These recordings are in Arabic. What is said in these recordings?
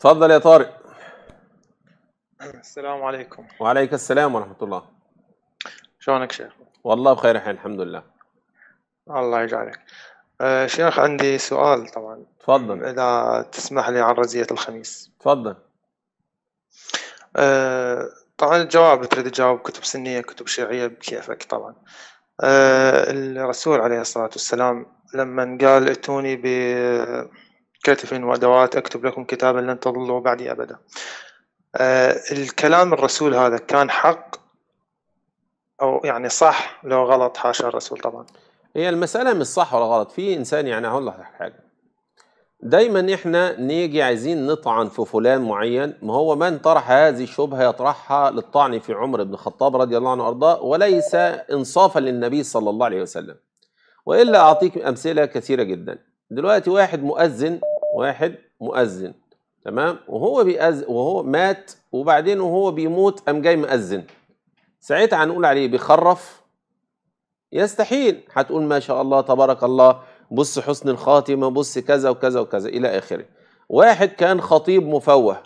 اتفضل يا طارق السلام عليكم وعليك السلام ورحمة الله شلونك شيخ؟ والله بخير الحين الحمد لله الله يجعلك أه شيخ عندي سؤال طبعا تفضل إذا تسمح لي عن رزية الخميس تفضل أه طبعا الجواب تريد تجاوب كتب سنية كتب شيعية بكيفك طبعا أه الرسول عليه الصلاة والسلام لما قال اتوني ب كتف وأدوات أكتب لكم كتابا لن تضلوا بعدي أبدا آه الكلام الرسول هذا كان حق أو يعني صح لو غلط حاشا الرسول طبعا هي المسألة مش صح ولا غلط في إنسان يعني هقول لك حاجة دايما احنا نيجي عايزين نطعن في فلان معين ما هو من طرح هذه الشبهه يطرحها للطعن في عمر بن الخطاب رضي الله عنه وارضاه وليس انصافا للنبي صلى الله عليه وسلم والا اعطيك امثله كثيره جدا دلوقتي واحد مؤذن واحد مؤذن تمام وهو بيأذن وهو مات وبعدين وهو بيموت قام جاي مأذن ساعتها هنقول عليه بيخرف يستحيل هتقول ما شاء الله تبارك الله بص حسن الخاتمه بص كذا وكذا وكذا الى اخره واحد كان خطيب مفوه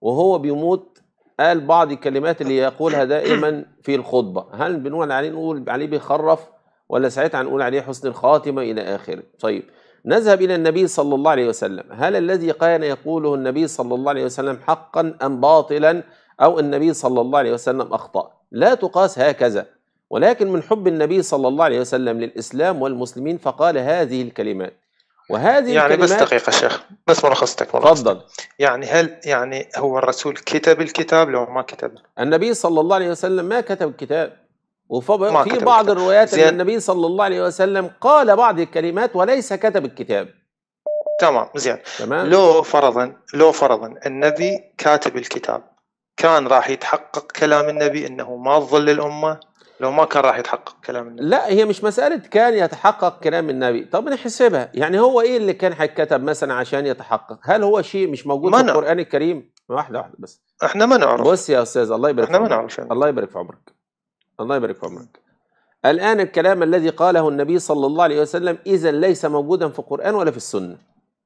وهو بيموت قال بعض الكلمات اللي يقولها دائما في الخطبه هل بنقول عليه نقول عليه بيخرف ولا ساعتها هنقول عليه حسن الخاتمه الى اخره طيب نذهب إلى النبي صلى الله عليه وسلم هل الذي كان يقوله النبي صلى الله عليه وسلم حقا أم باطلا أو النبي صلى الله عليه وسلم أخطأ لا تقاس هكذا ولكن من حب النبي صلى الله عليه وسلم للإسلام والمسلمين فقال هذه الكلمات وهذه يعني الكلمات بس دقيقة شيخ بس ملخصتك تفضل يعني هل يعني هو الرسول كتب الكتاب لو ما كتب النبي صلى الله عليه وسلم ما كتب الكتاب وفي بعض الروايات ان النبي صلى الله عليه وسلم قال بعض الكلمات وليس كتب الكتاب تمام زين تمام لو فرضا لو فرضا النبي كاتب الكتاب كان راح يتحقق كلام النبي انه ما تظل الامه لو ما كان راح يتحقق كلام النبي لا هي مش مساله كان يتحقق كلام النبي طب نحسبها يعني هو ايه اللي كان هيتكتب مثلا عشان يتحقق هل هو شيء مش موجود في القران الكريم واحده واحده بس احنا ما نعرف بص يا استاذ الله يبارك احنا ما نعرف يعني. الله يبارك في عمرك الله يبارك في عمرك الآن الكلام الذي قاله النبي صلى الله عليه وسلم إذا ليس موجودا في القرآن ولا في السنة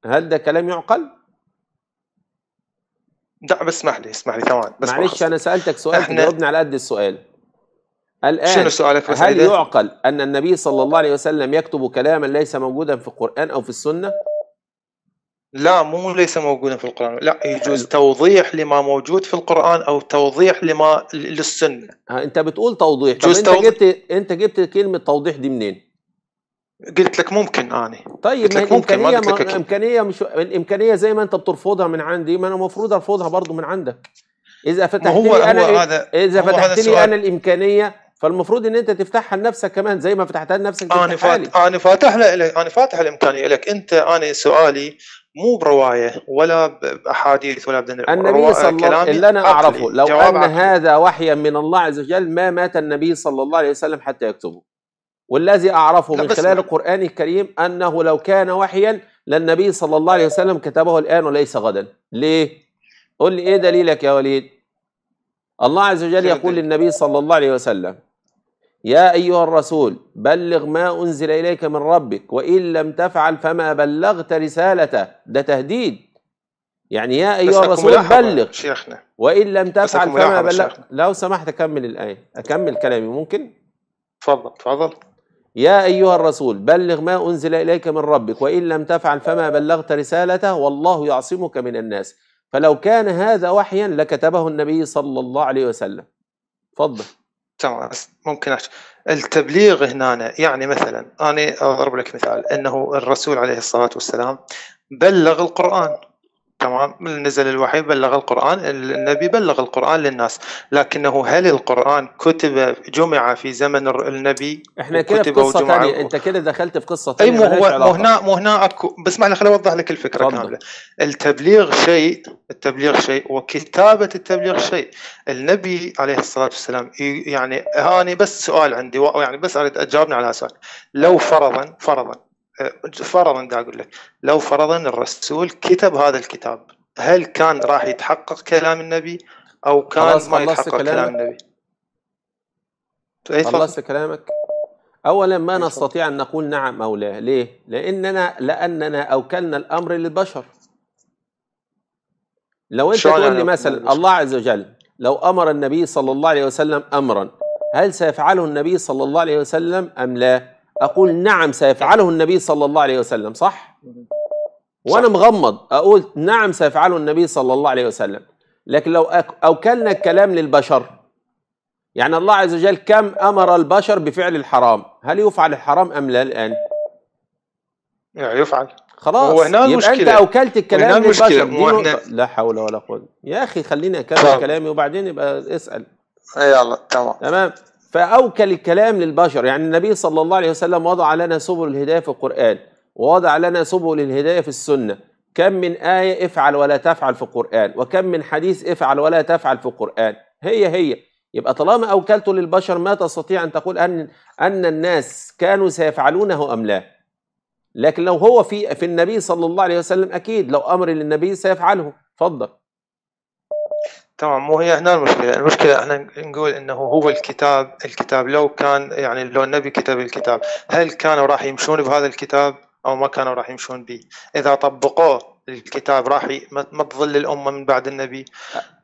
هل ده كلام يعقل؟ لا بس اسمح لي اسمح لي كمان بس معلش أنا سألتك سؤال جاوبني تجاوبني على قد السؤال الآن شنو سؤالك هل يعقل أن النبي صلى الله عليه وسلم يكتب كلاما ليس موجودا في القرآن أو في السنة؟ لا مو ليس موجودا في القرآن لا يجوز توضيح لما موجود في القرآن أو توضيح لما للسنة آه، أنت بتقول توضيح طب أنت توضيح. جبت أنت جبت كلمة توضيح دي منين؟ قلت لك ممكن اني طيب قلت لك ممكن ما قلت لك الامكانيه مش الإمكانية زي ما أنت بترفضها من عندي ما أنا المفروض أرفضها برضو من عندك إذا فتحت هو لي أنا هو هذا إذا فتحت لي أنا الإمكانية فالمفروض ان انت تفتحها لنفسك كمان زي ما فتحتها لنفسك انا فاتح انا فاتح لك انا فاتح الامكانيه لك انت انا سؤالي مو بروايه ولا باحاديث ولا بدن النبي صلى الله عليه اللي انا اعرفه لو ان عقلي. هذا وحيا من الله عز وجل ما مات النبي صلى الله عليه وسلم حتى يكتبه والذي اعرفه من خلال القران الكريم انه لو كان وحيا للنبي صلى الله عليه وسلم كتبه الان وليس غدا ليه قل لي ايه دليلك يا وليد الله عز وجل يقول للنبي صلى الله عليه وسلم يا ايها الرسول بلغ ما انزل اليك من ربك وان لم تفعل فما بلغت رسالته ده تهديد يعني يا ايها الرسول بلغ شيخنا وان لم تفعل فما بلغت لو سمحت اكمل الايه اكمل كلامي ممكن تفضل تفضل يا أيها الرسول بلغ ما أنزل إليك من ربك وإن لم تفعل فما بلغت رسالته والله يعصمك من الناس فلو كان هذا وحيا لكتبه النبي صلى الله عليه وسلم تفضل تمام ممكن أش... التبليغ هنا يعني مثلا أنا أضرب لك مثال أنه الرسول عليه الصلاة والسلام بلغ القرآن تمام نزل الوحي بلغ القرآن النبي بلغ القرآن للناس لكنه هل القرآن كتب جمع في زمن النبي احنا كده في قصة و... انت كده دخلت في قصة ثانيه اي مو هو مو هنا مو هنا اكو بس معنى خليني اوضح لك الفكرة رضا. كاملة التبليغ شيء التبليغ شيء وكتابة التبليغ شيء النبي عليه الصلاة والسلام يعني هاني بس سؤال عندي يعني بس اريد اجاوبني على سؤال لو فرضا فرضا فرضا دا اقول لك لو فرضا الرسول كتب هذا الكتاب هل كان راح يتحقق كلام النبي او كان ما يتحقق كلام, كلام النبي إيه، خلصت كلامك اولا ما إيه، نستطيع ان نقول نعم او لا ليه لاننا لاننا اوكلنا الامر للبشر لو انت تقول لي مثلا الله عز وجل لو امر النبي صلى الله عليه وسلم امرا هل سيفعله النبي صلى الله عليه وسلم ام لا اقول نعم سيفعله النبي صلى الله عليه وسلم صح وانا مغمض اقول نعم سيفعله النبي صلى الله عليه وسلم لكن لو اوكلنا الكلام للبشر يعني الله عز وجل كم امر البشر بفعل الحرام هل يفعل الحرام ام لا الان يفعل خلاص هو هنا يبقى انت اوكلت الكلام للبشر نقطة... لا حول ولا قوه يا اخي خليني اكمل كلامي وبعدين يبقى اسال يلا تمام تمام فأوكل الكلام للبشر يعني النبي صلى الله عليه وسلم وضع لنا سبل الهداية في القرآن ووضع لنا سبل الهداية في السنة كم من آية افعل ولا تفعل في القرآن وكم من حديث افعل ولا تفعل في القرآن هي هي يبقى طالما أوكلت للبشر ما تستطيع أن تقول أن أن الناس كانوا سيفعلونه أم لا لكن لو هو في في النبي صلى الله عليه وسلم أكيد لو أمر للنبي سيفعله اتفضل تمام مو هي هنا المشكله المشكله احنا نقول انه هو الكتاب الكتاب لو كان يعني لو النبي كتب الكتاب هل كانوا راح يمشون بهذا الكتاب او ما كانوا راح يمشون به اذا طبقوه الكتاب راح ي... ما تظل الامه من بعد النبي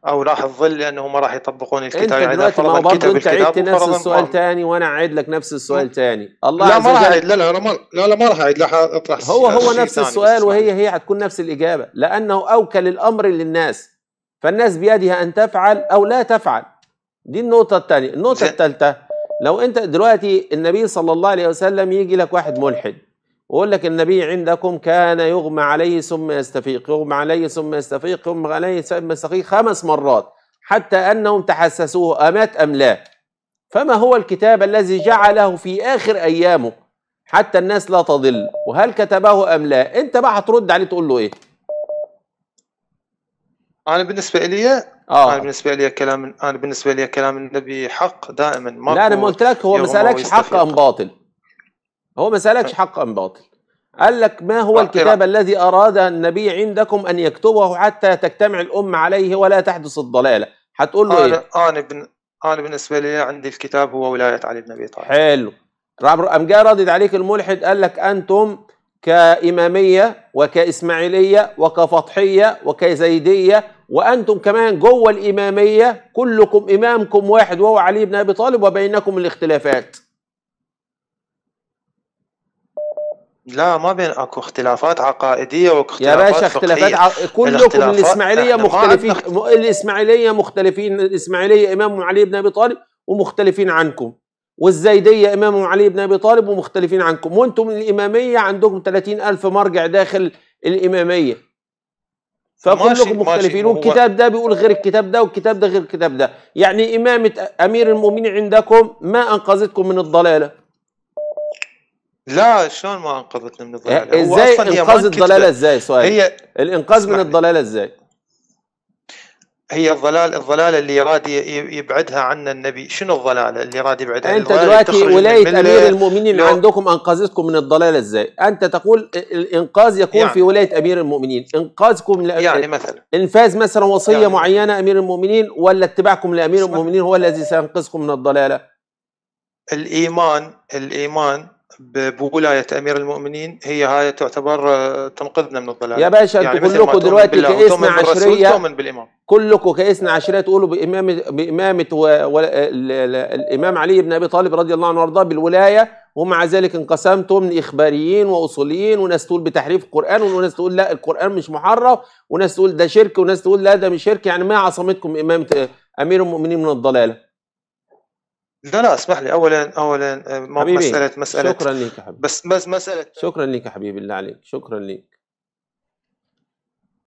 او راح تظل لانهم ما راح يطبقون الكتاب يعني اذا فرضا ما برضه انت عدت نفس السؤال ثاني وانا اعيد لك نفس السؤال ثاني الله لا ما راح اعيد لا لا لا لا ما راح اعيد لا اطرح هو هو نفس السؤال وهي هي هتكون نفس الاجابه لانه اوكل الامر للناس فالناس بيدها ان تفعل او لا تفعل دي النقطه الثانيه النقطه الثالثه لو انت دلوقتي النبي صلى الله عليه وسلم يجي لك واحد ملحد ويقول لك النبي عندكم كان يغمى عليه ثم يستفيق يغمى عليه ثم يستفيق يغمى عليه ثم يستفيق خمس مرات حتى انهم تحسسوه امات ام لا فما هو الكتاب الذي جعله في اخر ايامه حتى الناس لا تضل وهل كتبه ام لا انت بقى هترد عليه تقول له ايه انا بالنسبه لي آه. انا بالنسبه لي كلام انا بالنسبه لي كلام النبي حق دائما ما لا انا ما قلت لك هو ما سالكش حق ام باطل هو ما سالكش حق ام باطل قال لك ما هو الكتاب الذي اراد النبي عندكم ان يكتبه حتى تجتمع الامه عليه ولا تحدث الضلاله هتقول له إيه؟ انا إيه؟ انا بن... انا بالنسبه لي عندي الكتاب هو ولايه علي بن ابي طالب حلو قام جاء ردد عليك الملحد قال لك انتم كإمامية وكإسماعيلية وكفطحية وكزيدية وأنتم كمان جوه الإمامية كلكم إمامكم واحد وهو علي بن أبي طالب وبينكم الاختلافات لا ما بين اكو اختلافات عقائديه واختلافات يا باشا اختلافات ع... كلكم الاسماعيليه مختلفين اخت... الاسماعيليه مختلفين الاسماعيليه امام علي بن ابي طالب ومختلفين عنكم والزيدية إمامهم علي بن أبي طالب ومختلفين عنكم وأنتم الإمامية عندكم 30 ألف مرجع داخل الإمامية فكلكم مختلفين والكتاب ده بيقول غير الكتاب ده والكتاب ده غير الكتاب ده يعني إمامة أمير المؤمنين عندكم ما أنقذتكم من الضلالة لا شلون ما أنقذتنا من الضلالة ازاي انقاذ الضلالة ازاي سؤال هي الإنقاذ من الضلالة ازاي هي الضلال الضلالة اللي يراد يبعدها عنا النبي شنو الضلالة اللي يراد يبعدها أنت دلوقتي ولاية أمير المؤمنين لو... عندكم أنقذتكم من الضلالة إزاي أنت تقول الإنقاذ يكون يعني... في ولاية أمير المؤمنين إنقاذكم ل... يعني مثلا إنفاذ مثلا وصية يعني... معينة أمير المؤمنين ولا اتباعكم لأمير المؤمنين هو الذي سينقذكم من الضلالة الإيمان الإيمان بولاية أمير المؤمنين هي هاي تعتبر آه، تنقذنا من الضلال يا باشا يعني كلكم دلوقتي كإسنا عشرية كلكم كإسنا عشرية تقولوا بإمامة, بإمامة و... و... الإمام علي بن أبي طالب رضي الله عنه وارضاه بالولاية ومع ذلك انقسمتم اخباريين وأصوليين وناس تقول بتحريف القرآن وناس تقول لا القرآن مش محرف وناس تقول ده شرك وناس تقول لا ده مش شرك يعني ما عصمتكم إمامة أمير المؤمنين من الضلالة لا لا اسمح لي اولا اولا آه، مساله مساله شكرا لك حبيبي بس مساله شكرا لك حبيبي الله عليك شكرا لك